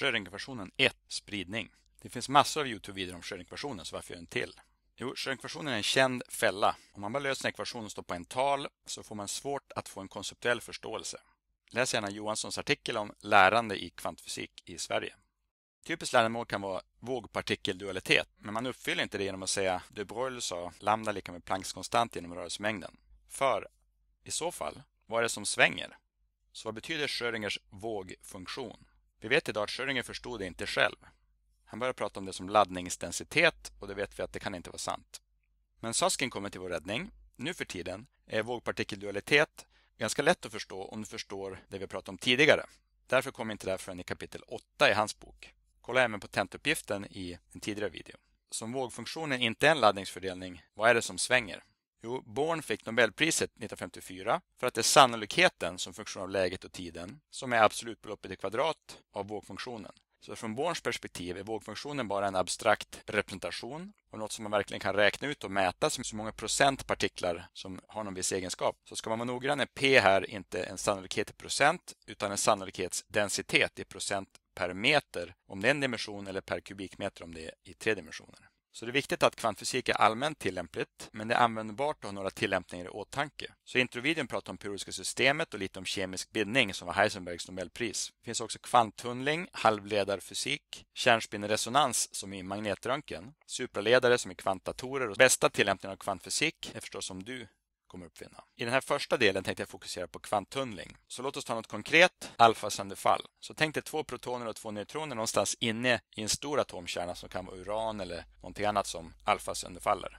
Sjöränkversionen 1 Spridning Det finns massor av Youtube-videor om sjöränkversionen, så varför gör en till? Jo, sjöränkversionen är en känd fälla. Om man bara löser en ekvation och på en tal så får man svårt att få en konceptuell förståelse. Läs gärna Johanssons artikel om lärande i kvantfysik i Sverige. Typiskt lärandemål kan vara vågpartikeldualitet, men man uppfyller inte det genom att säga de Broglie sa lambda lika med Plancks konstant genom rörelsemängden. För i så fall, vad är det som svänger? Så vad betyder Schrödingers vågfunktion? Vi vet idag att Schrödinger förstod det inte själv. Han började prata om det som laddningsdensitet och det vet vi att det kan inte vara sant. Men Susskind kommer till vår räddning. Nu för tiden är vågpartikeldualitet ganska lätt att förstå om du förstår det vi pratade om tidigare. Därför kommer inte det här förrän i kapitel 8 i hans bok. Kolla även på tentuppgiften i en tidigare video. Som vågfunktionen inte är en laddningsfördelning, vad är det som svänger? Jo, Born fick Nobelpriset 1954 för att det är sannolikheten som funktion av läget och tiden som är absolutbeloppet i kvadrat av vågfunktionen. Så från Borns perspektiv är vågfunktionen bara en abstrakt representation och något som man verkligen kan räkna ut och mäta som så många procent partiklar som har någon viss egenskap. Så ska man vara noggrann är P här inte en sannolikhet i procent utan en sannolikhetsdensitet i procent per meter om det är en dimension eller per kubikmeter om det är i tre dimensioner. Så det är viktigt att kvantfysik är allmänt tillämpligt, men det är användbart att ha några tillämpningar i åtanke. Så i introvideon pratar om periodiska systemet och lite om kemisk bindning som var Heisenbergs nobelpris. Det finns också kvanttunnling, halvledarfysik, kärnspinneresonans som i magnetröntgen, supraledare som i kvantdatorer och bästa tillämpningen av kvantfysik är förstås om du kommer uppfinna. I den här första delen tänkte jag fokusera på kvanttunnling. Så låt oss ta något konkret, alfasönderfall. Så tänk dig två protoner och två neutroner någonstans inne i en stor atomkärna som kan vara uran eller någonting annat som alfasönderfaller.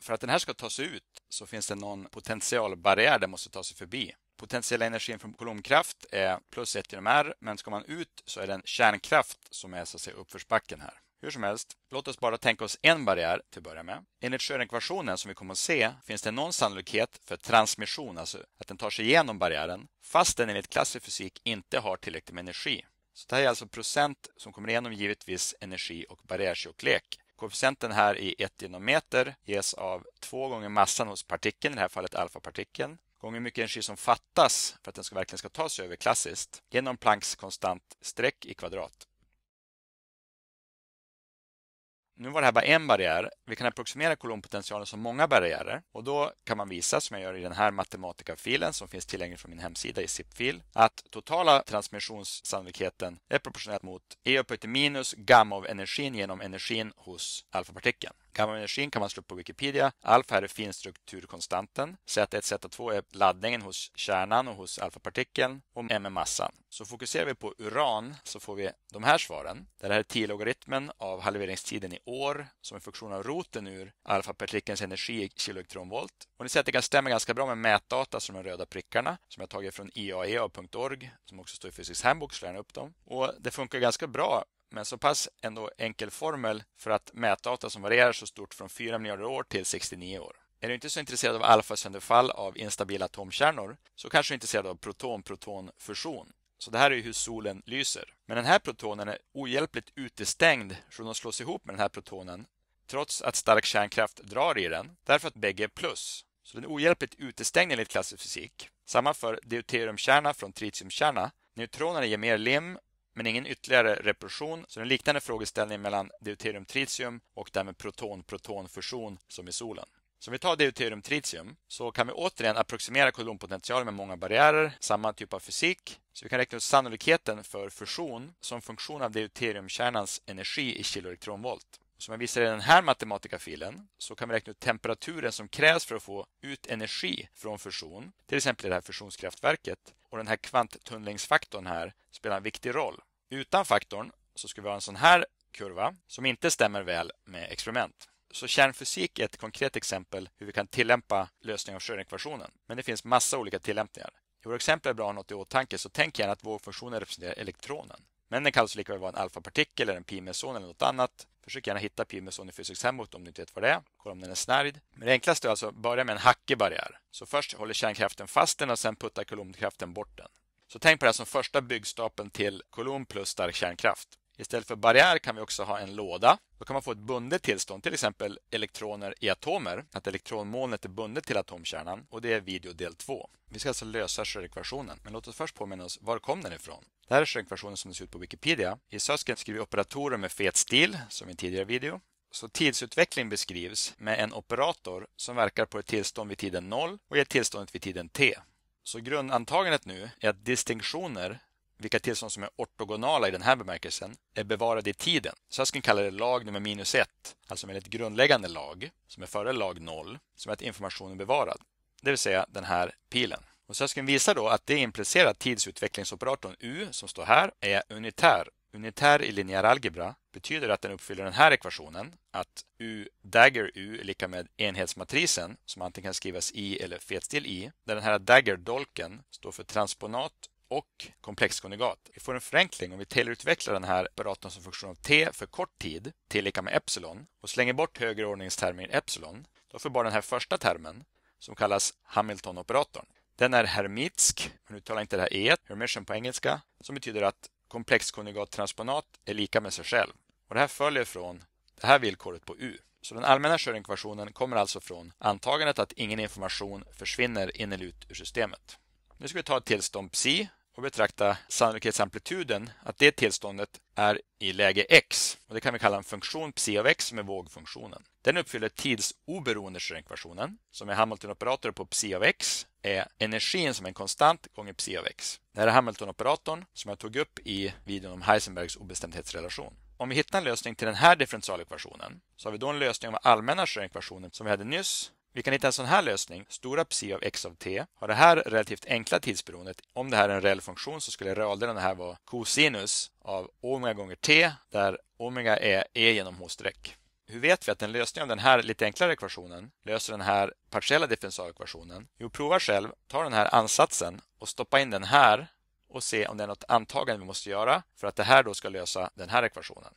För att den här ska ta sig ut så finns det någon potentialbarriär den måste ta sig förbi. Potentiella energin från Coulombkraft är plus 1 genom R, men ska man ut så är det en kärnkraft som är så att säga uppförsbacken här. Hur som helst, låt oss bara tänka oss en barriär till att börja med. Enligt Schröder-ekvationen som vi kommer att se finns det någon sannolikhet för transmission, alltså att den tar sig igenom barriären, fast den enligt klassisk fysik inte har tillräckligt med energi. Så det här är alltså procent som kommer igenom givetvis energi och barriärtjocklek. Koefficienten här i 1 genom meter ges av 2 gånger massan hos partikeln, i det här fallet alfapartikeln, gånger hur mycket energi som fattas för att den ska verkligen ska ta sig över klassiskt genom Plancks konstant streck i kvadrat. Nu var det här bara en barriär. Vi kan approximera kolonpotentialen som många barriärer och då kan man visa, som jag gör i den här matematikafilen som finns tillgänglig från min hemsida i zip fil att totala transmissionssannolikheten är proportionellt mot e upphöjt till minus gamma av energin genom energin hos alfapartikeln gamma kan man slå upp på Wikipedia. Alfa är finstrukturkonstanten. Z1Z2 är laddningen hos kärnan och hos alfapartikeln och M är massan. Så fokuserar vi på uran så får vi de här svaren. Det här är 10-logaritmen av halveringstiden i år som är funktion av roten ur alfapartikelns energi i kiloelektronvolt. Och ni ser att det kan stämma ganska bra med mätdata som de röda prickarna som jag tagit från iaea.org som också står i Physics Handbook, så upp dem. Och det funkar ganska bra men så pass ändå enkel formel för att mätdata som varierar så stort från 4 miljarder år till 69 år. Är du inte så intresserad av alfasönderfall av instabila atomkärnor så kanske du är intresserad av proton-proton-fusion. Så det här är hur solen lyser. Men den här protonen är ohjälpligt utestängd från att slås ihop med den här protonen trots att stark kärnkraft drar i den, därför att bägge är plus. Så den är ohjälpligt utestängd enligt klassisk fysik. Samma för deuteriumkärna från tritiumkärna. Neutronerna ger mer lim men ingen ytterligare repression. Så en liknande frågeställning mellan deuterium-tritium och därmed proton-proton-fusion som i solen. Så om vi tar deuterium-tritium så kan vi återigen approximera kolonpotentialen med många barriärer, samma typ av fysik. Så vi kan räkna ut sannolikheten för fusion som funktion av deuteriumkärnans energi i kiloelektronvolt. Som jag visar i den här matematikafilen så kan vi räkna ut temperaturen som krävs för att få ut energi från fusion, till exempel i det här fusionskraftverket, och den här kvanttunnlingsfaktorn här spelar en viktig roll. Utan faktorn så skulle vi ha en sån här kurva som inte stämmer väl med experiment. Så kärnfysik är ett konkret exempel hur vi kan tillämpa lösningen av Schrödingerekvationen. Men det finns massa olika tillämpningar. I våra exempel är bra att ha något i åtanke, så tänk gärna att vågfunktionen representerar elektronen. Men den kan alltså lika väl vara en alfapartikel eller en pi-meson eller något annat. Försök gärna hitta pi-meson i Physics Handbook om du inte vet vad det är. Kolla om den är snärjd. Men det enklaste är alltså att börja med en hackig barriär. Så först håller kärnkraften fast den och sen puttar Coulombkraften bort den. Så tänk på det här som första byggstapeln till Coulomb plus stark kärnkraft. Istället för barriär kan vi också ha en låda. Då kan man få ett bundet tillstånd, till exempel elektroner i atomer. Att elektronmolnet är bundet till atomkärnan och det är video del 2. Vi ska alltså lösa schröder Men låt oss först påminna oss, var kom den ifrån? Det här är schröder som den ser ut på Wikipedia. I Sösken skriver vi operatorer med fet stil, som i en tidigare video. Så tidsutveckling beskrivs med en operator som verkar på ett tillstånd vid tiden 0 och ger tillståndet vid tiden t. Så grundantagandet nu är att distinktioner vilka tillstånd som är ortogonala i den här bemärkelsen, är bevarade i tiden. Så jag skulle kalla det lag nummer minus ett, alltså med ett grundläggande lag som är före lag noll, som är att informationen är bevarad. Det vill säga den här pilen. Och så skulle visa då att det implicerar att tidsutvecklingsoperatorn U, som står här, är unitär. Unitär i linjär algebra betyder att den uppfyller den här ekvationen, att U dagger U är lika med enhetsmatrisen, som antingen kan skrivas i eller fetstil i, där den här dagger-dolken står för transponat och komplexkonjugat. Vi får en förenkling om vi telutvecklar den här operatorn som funktion av t för kort tid, t lika med epsilon, och slänger bort högre ordningstermen epsilon. Då får vi bara den här första termen som kallas Hamilton-operatorn. Den är hermitsk, man uttalar inte det här e, hermitian på engelska, som betyder att komplexkonjugat transponat är lika med sig själv. Och det här följer från det här villkoret på u. Så den allmänna schrödinger kommer alltså från antagandet att ingen information försvinner in eller ut ur systemet. Nu ska vi ta ett tillstånd psi och betrakta sannolikhetsamplituden, att det tillståndet är i läge x. Och det kan vi kalla en funktion psi av x som är vågfunktionen. Den uppfyller tidsoberoende Schrödinger-ekvationen som är hamilton operatorn på psi av x är energin som är en konstant gånger psi av x. Det här är Hamilton-operatorn som jag tog upp i videon om Heisenbergs obestämdhetsrelation. Om vi hittar en lösning till den här differentialekvationen så har vi då en lösning av allmänna Schrödinger-ekvationen som vi hade nyss vi kan hitta en sån här lösning. Stora psi av x av t har det här relativt enkla tidsberoendet. Om det här är en reell funktion så skulle realdelen här vara cosinus av omega gånger t där omega är e genom h-streck. Hur vet vi att en lösning av den här lite enklare ekvationen löser den här partiella differentialekvationen? Jo, prova själv. Ta den här ansatsen och stoppa in den här och se om det är något antagande vi måste göra för att det här då ska lösa den här ekvationen.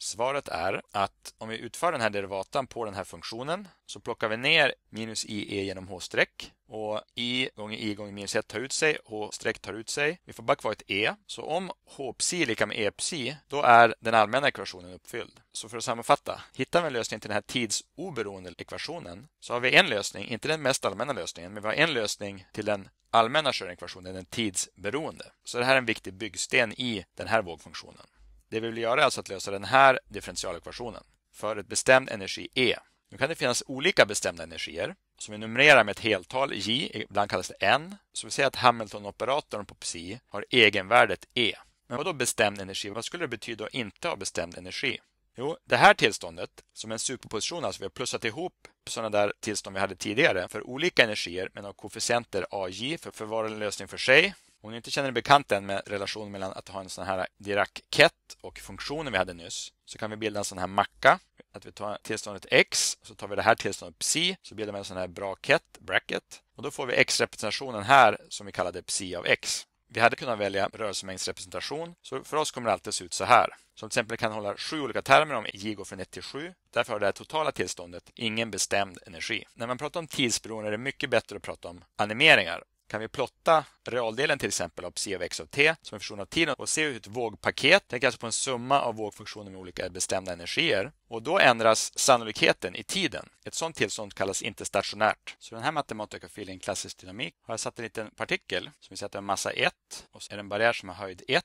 Svaret är att om vi utför den här derivatan på den här funktionen så plockar vi ner minus IE genom H-streck och I gånger I gånger minus 1 tar ut sig, H-streck tar ut sig. Vi får bara kvar ett E. Så om H-psi är lika med E-psi, då är den allmänna ekvationen uppfylld. Så för att sammanfatta, hittar vi en lösning till den här tidsoberoende ekvationen så har vi en lösning, inte den mest allmänna lösningen, men vi har en lösning till den allmänna Schrödingekvationen, den tidsberoende. Så det här är en viktig byggsten i den här vågfunktionen. Det vi vill göra är alltså att lösa den här differentialekvationen för ett bestämd energi E. Nu kan det finnas olika bestämda energier som vi numrerar med ett heltal J, ibland kallas det N. Så vi säger att Hamilton-operatorn på psi har egenvärdet E. Men vad då bestämd energi? Vad skulle det betyda att inte ha bestämd energi? Jo, det här tillståndet, som en superposition, alltså vi har plussat ihop sådana där tillstånd vi hade tidigare för olika energier men har koefficienter AJ för, för var lösning för sig om ni inte känner er bekant än med relationen mellan att ha en sån här Dirac-ket och funktionen vi hade nyss så kan vi bilda en sån här macka. Att vi tar tillståndet x, så tar vi det här tillståndet psi, så bildar vi en sån här bra ket, bracket. Och då får vi x-representationen här som vi kallade psi av x. Vi hade kunnat välja rörelsemängdsrepresentation, så för oss kommer det alltid se ut så här. Som till exempel kan hålla sju olika termer om j går från 1 till 7. Därför har det här totala tillståndet ingen bestämd energi. När man pratar om tidsberoende är det mycket bättre att prata om animeringar kan vi plotta realdelen till exempel av psi av x av t som är funktion av tiden och se ut ett vågpaket. Tänk alltså på en summa av vågfunktioner med olika bestämda energier. Och då ändras sannolikheten i tiden. Ett sådant tillstånd kallas inte stationärt. Så den här matematiken fyller en klassisk dynamik. Har jag satt en liten partikel som vi sätter en massa 1 och så är det en barriär som har höjd 1.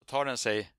Då tar den sig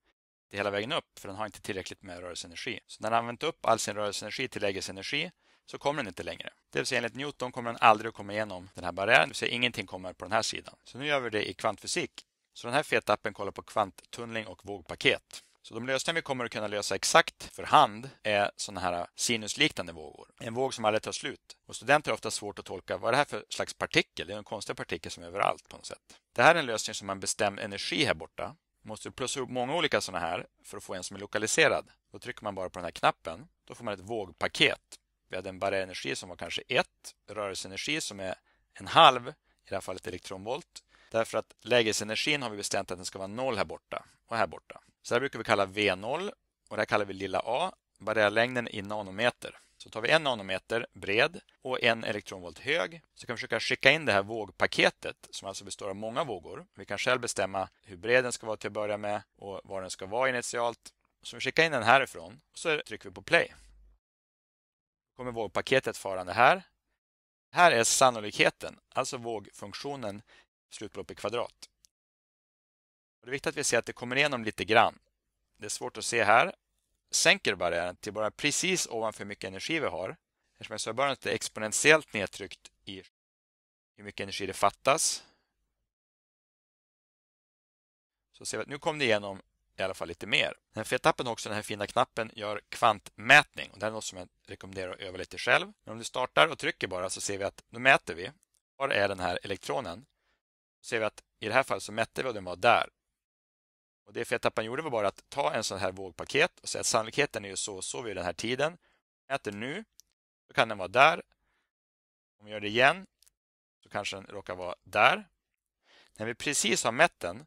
hela vägen upp för den har inte tillräckligt med rörelseenergi. Så när den använt upp all sin rörelseenergi till lägesenergi så kommer den inte längre. Det vill säga enligt Newton kommer den aldrig att komma igenom den här barriären, det vill säga ingenting kommer på den här sidan. Så nu gör vi det i kvantfysik. Så den här feta-appen kollar på kvanttunnling och vågpaket. Så de lösningar vi kommer att kunna lösa exakt för hand är sådana här sinusliknande vågor. En våg som aldrig tar slut. Och studenter har ofta svårt att tolka vad är det här för slags partikel? Det är en konstig partikel som är överallt på något sätt. Det här är en lösning som har en bestämd energi här borta. Man Måste plussa upp många olika sådana här för att få en som är lokaliserad. Då trycker man bara på den här knappen. Då får man ett vågpaket vi hade en barriärenergi som var kanske 1, rörelseenergi som är en halv, i det här fallet elektronvolt. Därför att lägesenergin har vi bestämt att den ska vara 0 här borta och här borta. Så det här brukar vi kalla V0 och det här kallar vi lilla a. Barriärlängden i nanometer. Så tar vi en nanometer bred och en elektronvolt hög så kan vi försöka skicka in det här vågpaketet som alltså består av många vågor. Vi kan själv bestämma hur bred den ska vara till att börja med och var den ska vara initialt. Så vi skickar in den härifrån och så trycker vi på play kommer vågpaketet farande här. Här är sannolikheten, alltså vågfunktionen slutbelopp i kvadrat. Det är viktigt att vi ser att det kommer igenom lite grann. Det är svårt att se här. Sänker barriären till bara precis ovanför hur mycket energi vi har. Eftersom jag sa början att det är exponentiellt nedtryckt i hur mycket energi det fattas. Så ser vi att nu kom det igenom i alla fall lite mer. Den fetappen också den här fina knappen Gör kvantmätning. Och det är något som jag rekommenderar att öva lite själv. Men om du startar och trycker bara så ser vi att nu mäter vi. Var är den här elektronen? Så ser vi att i det här fallet så mätte vi och den var där. Och Det fetappen gjorde var bara att ta en sån här vågpaket och säga att sannolikheten är ju så och så vid den här tiden. Mäter nu, då kan den vara där. Om vi gör det igen så kanske den råkar vara där. När vi precis har mätt den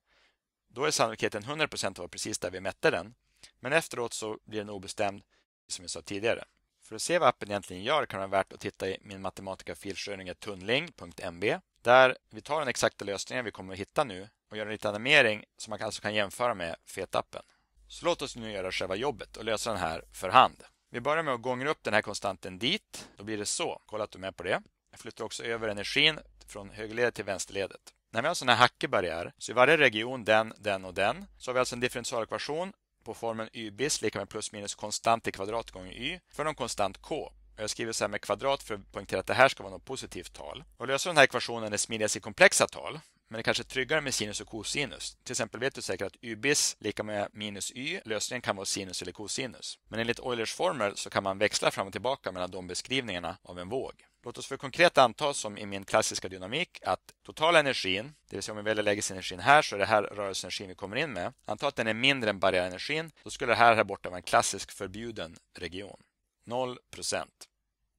då är sannolikheten 100 att vara precis där vi mätte den. Men efteråt så blir den obestämd, som jag sa tidigare. För att se vad appen egentligen gör kan det vara värt att titta i min matematika filskörningetunnling.mb där vi tar den exakta lösningen vi kommer att hitta nu och gör en liten animering som man alltså kan jämföra med fetappen. Så låt oss nu göra själva jobbet och lösa den här för hand. Vi börjar med att gångra upp den här konstanten dit. Då blir det så. Kolla att du är med på det. Jag flyttar också över energin från högerledet till vänsterledet. När vi har en sådana här hackebarriär, så i varje region den, den och den, så har vi alltså en differentialekvation på formen y bis lika med plus minus konstant i kvadrat gånger y för någon konstant k. Jag skriver så här med kvadrat för att poängtera att det här ska vara något positivt tal. Att lösa den här ekvationen är smidigast i komplexa tal, men det kanske är tryggare med sinus och cosinus. Till exempel vet du säkert att y bis lika med minus y, lösningen kan vara sinus eller cosinus. Men enligt Eulers formel så kan man växla fram och tillbaka mellan de beskrivningarna av en våg. Låt oss för konkret anta, som i min klassiska dynamik, att totala energin, det vill säga om vi väljer lägesenergin här så är det här rörelseenergin vi kommer in med. Anta att den är mindre än barriärenergin, då skulle det här här borta vara en klassisk förbjuden region. 0 procent.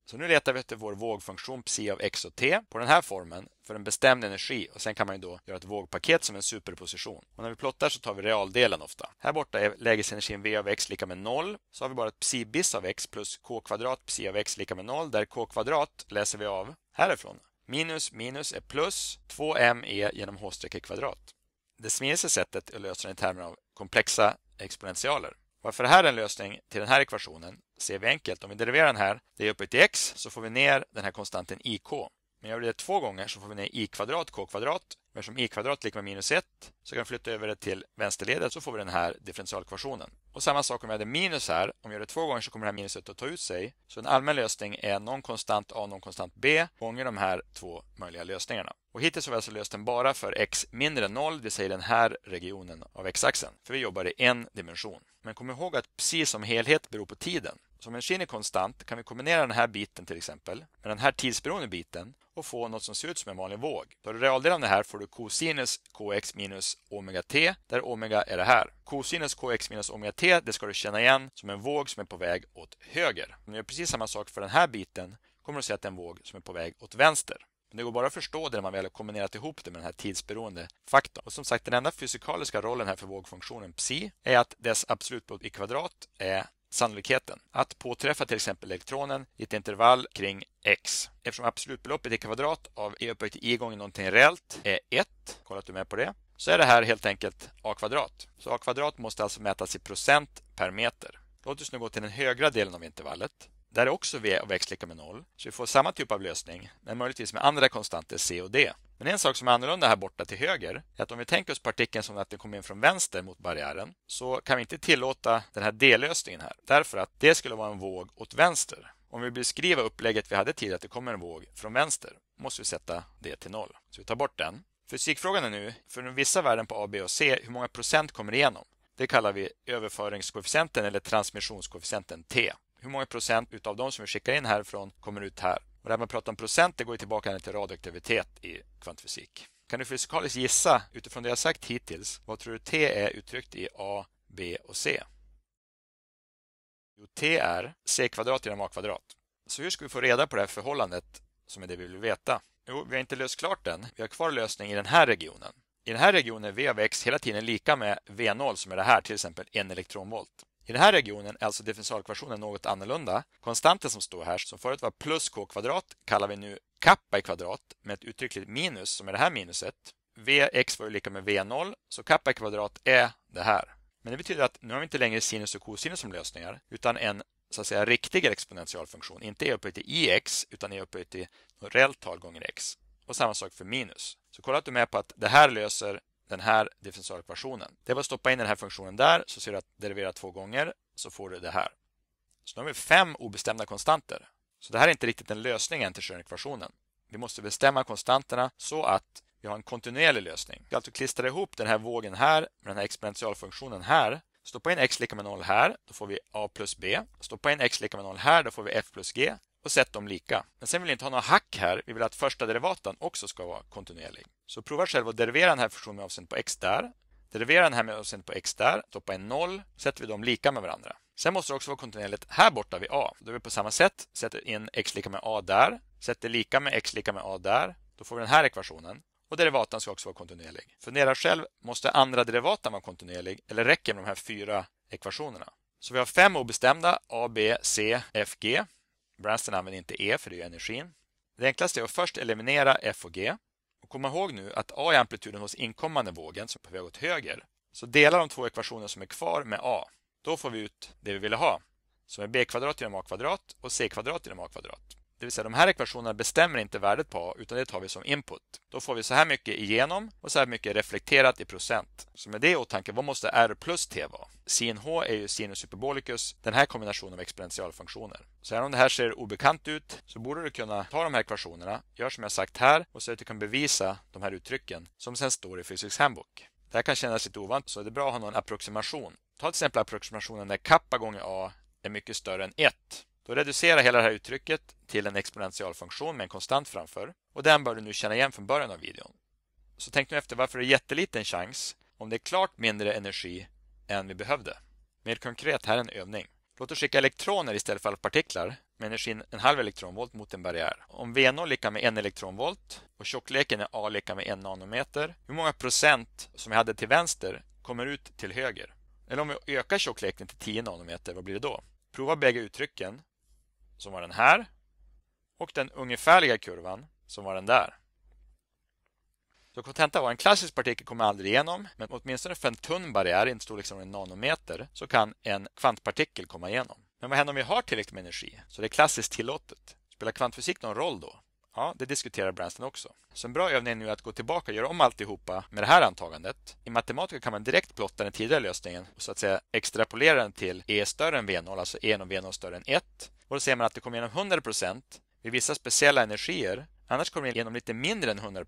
Så nu letar vi efter vår vågfunktion psi av x och t på den här formen för en bestämd energi och sen kan man ju då göra ett vågpaket som en superposition. Och när vi plottar så tar vi realdelen ofta. Här borta är lägesenergin v av x lika med 0. Så har vi bara ett psi bis av x plus k kvadrat psi av x lika med 0 där k kvadrat läser vi av härifrån. Minus minus är plus 2me genom h-kvadrat. Det smidigaste sättet är att lösa den i termer av komplexa exponentialer. Varför det här är en lösning till den här ekvationen ser vi enkelt. Om vi deriverar den här, det är upphöjt till x, så får vi ner den här konstanten ik. Men gör vi det två gånger så får vi ner i kvadrat k kvadrat Eftersom e kvadrat lika med minus 1 så kan vi flytta över det till vänsterledet så får vi den här differentialekvationen. Och samma sak om vi hade minus här. Om vi gör det två gånger så kommer det här minuset att ta ut sig. Så en allmän lösning är någon konstant a och någon konstant b gånger de här två möjliga lösningarna. Och hittills har vi alltså löst den bara för x mindre än 0, det säger den här regionen av x-axeln. För vi jobbar i en dimension. Men kom ihåg att psi som helhet beror på tiden. Som en shin är konstant kan vi kombinera den här biten till exempel med den här tidsberoende biten och få något som ser ut som en vanlig våg. Tar du realdelen av det här får du cosinus kx minus omega t, där omega är det här. Cosinus kx minus omega t, det ska du känna igen som en våg som är på väg åt höger. Om du gör precis samma sak för den här biten kommer du se att det är en våg som är på väg åt vänster. Men det går bara att förstå det när man väl har kombinerat ihop det med den här tidsberoende faktorn. Och som sagt, den enda fysikaliska rollen här för vågfunktionen psi är att dess absolutblad i kvadrat är sannolikheten att påträffa till exempel elektronen i ett intervall kring x. Eftersom absolutbeloppet i kvadrat av e upphöjt till i gånger någonting reellt är 1, kolla att du är med på det, så är det här helt enkelt a kvadrat. Så a kvadrat måste alltså mätas i procent per meter. Låt oss nu gå till den högra delen av intervallet. Där är också v av x lika med 0, så vi får samma typ av lösning, men möjligtvis med andra konstanter c och d. Men en sak som är annorlunda här borta till höger är att om vi tänker oss partikeln som att den kommer in från vänster mot barriären så kan vi inte tillåta den här dellösningen här därför att det skulle vara en våg åt vänster. Om vi beskriver upplägget vi hade tidigare att det kommer en våg från vänster måste vi sätta det till noll. Så vi tar bort den. Fysikfrågan är nu, för vissa värden på A, B och C, hur många procent kommer igenom? Det kallar vi överföringskoefficienten eller transmissionskoefficienten T. Hur många procent utav de som vi skickar in härifrån kommer ut här? Och det här med att prata om procent, det går tillbaka till radioaktivitet i kvantfysik. Kan du fysikaliskt gissa utifrån det jag sagt hittills, vad tror du T är uttryckt i A, B och C? Jo, T är C kvadrat genom A kvadrat. Så hur ska vi få reda på det här förhållandet som är det vi vill veta? Jo, vi har inte löst klart den. Vi har kvar lösning i den här regionen. I den här regionen är V av X hela tiden lika med V0 som är det här, till exempel en elektronvolt. I den här regionen är alltså differentialekvationen något annorlunda. Konstanten som står här, som förut var plus k kvadrat, kallar vi nu kappa i kvadrat med ett uttryckligt minus, som är det här minuset. Vx var ju lika med V0, så kappa i kvadrat är det här. Men det betyder att nu har vi inte längre sinus och kosinus som lösningar, utan en så att säga riktigare exponentialfunktion. Inte e upphöjt till ix, utan e upphöjt till reellt tal gånger x. Och samma sak för minus. Så kolla att du är med på att det här löser den här differentialekvationen. Det är bara att stoppa in den här funktionen där så ser du att derivera två gånger så får du det här. Så nu har vi fem obestämda konstanter. Så det här är inte riktigt en lösning än till Schrödingekvationen. Vi måste bestämma konstanterna så att vi har en kontinuerlig lösning. Vi alltså klistrar ihop den här vågen här med den här exponentialfunktionen här. Stoppa in x lika med 0 här, då får vi a plus b. Stoppa in x lika med 0 här, då får vi f plus g och sätt dem lika. Men sen vill vi inte ha några hack här. Vi vill att första derivatan också ska vara kontinuerlig. Så prova själv att derivera den här funktionen med avseende på x där. Derivera den här med avseende på x där. Stoppa en noll. Sätter vi dem lika med varandra. Sen måste det också vara kontinuerligt här borta vid a. Då är vi på samma sätt. Sätter in x lika med a där. Sätter lika med x lika med a där. Då får vi den här ekvationen. Och derivatan ska också vara kontinuerlig. Fundera själv, måste andra derivatan vara kontinuerlig eller räcker med de här fyra ekvationerna? Så vi har fem obestämda, a, b, c, f, g. Branston använder inte E för det är energin. Det enklaste är att först eliminera F och G. Och kom ihåg nu att A är amplituden hos inkommande vågen som är på väg åt höger. Så dela de två ekvationer som är kvar med A. Då får vi ut det vi ville ha, som är b kvadrat genom a kvadrat och c kvadrat genom a kvadrat. Det vill säga de här ekvationerna bestämmer inte värdet på A utan det tar vi som input. Då får vi så här mycket igenom och så här mycket reflekterat i procent. Så med det i åtanke, vad måste R plus T vara? Sin H är ju sinus hyperbolicus, den här kombinationen av exponentialfunktioner. Så även om det här ser obekant ut så borde du kunna ta de här ekvationerna, gör som jag sagt här och se att du kan bevisa de här uttrycken som sen står i Physics Handbook. Det här kan kännas lite ovant så det är bra att ha någon approximation. Ta till exempel approximationen när kappa gånger A är mycket större än 1. Då reducerar hela det här uttrycket till en exponentialfunktion med en konstant framför och den bör du nu känna igen från början av videon. Så tänk nu efter varför det är jätteliten chans om det är klart mindre energi än vi behövde. Mer konkret, här är en övning. Låt oss skicka elektroner istället för partiklar med energin en halv elektronvolt mot en barriär. Om V0 lika med en elektronvolt och tjockleken är A lika med en nanometer, hur många procent som vi hade till vänster kommer ut till höger? Eller om vi ökar tjockleken till 10 nanometer, vad blir det då? Prova bägge uttrycken som var den här och den ungefärliga kurvan som var den där. Så kontenta var en klassisk partikel kommer aldrig igenom, men åtminstone för en tunn barriär, i storlek som en nanometer, så kan en kvantpartikel komma igenom. Men vad händer om vi har tillräckligt med energi? Så det är klassiskt tillåtet. Spelar kvantfysik någon roll då? Ja, det diskuterar Branston också. Så en bra övning är nu att gå tillbaka och göra om alltihopa med det här antagandet. I matematiker kan man direkt plotta den tidigare lösningen och så att säga extrapolera den till E större än V0, alltså E genom V0 större än 1 och då ser man att det kommer igenom 100 vid vissa speciella energier. Annars kommer det igenom lite mindre än 100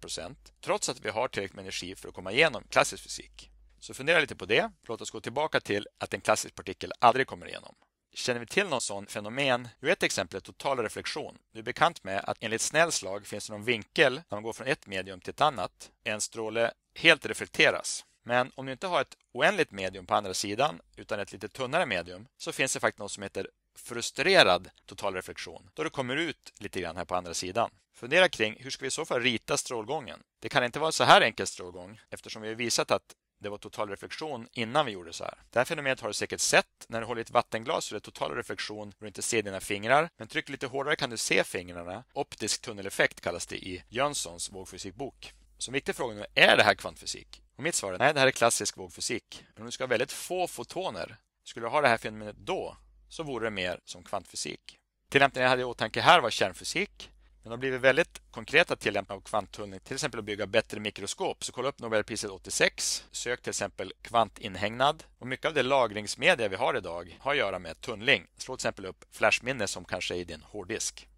trots att vi har tillräckligt med energi för att komma igenom klassisk fysik. Så fundera lite på det. Låt oss gå tillbaka till att en klassisk partikel aldrig kommer igenom. Känner vi till någon sån fenomen? Jo, ett exempel är total reflektion. Du är bekant med att enligt Snells lag finns det någon vinkel när man går från ett medium till ett annat. En stråle helt reflekteras. Men om du inte har ett oändligt medium på andra sidan utan ett lite tunnare medium så finns det faktiskt något som heter frustrerad totalreflektion då du kommer ut lite grann här på andra sidan. Fundera kring hur ska vi i så fall rita strålgången? Det kan inte vara så här enkel strålgång eftersom vi har visat att det var total reflektion innan vi gjorde så här. Det här fenomenet har du säkert sett. När du håller i ett vattenglas så är det total reflektion och du inte ser dina fingrar. Men tryck lite hårdare kan du se fingrarna. Optisk tunneleffekt kallas det i Jönssons vågfysikbok. Så en viktig fråga nu, är det här kvantfysik? Och mitt svar är nej, det här är klassisk vågfysik. Men om du ska ha väldigt få fotoner, skulle du ha det här fenomenet då? så vore det mer som kvantfysik. Tillämpningen jag hade i åtanke här var kärnfysik. Men de har blivit väldigt konkreta tillämpningar av kvanttunnel, till exempel att bygga bättre mikroskop. Så kolla upp Nobelpriset 86, sök till exempel kvantinhägnad. Och mycket av det lagringsmedia vi har idag har att göra med tunnling. Slå till exempel upp flashminne som kanske är i din hårddisk.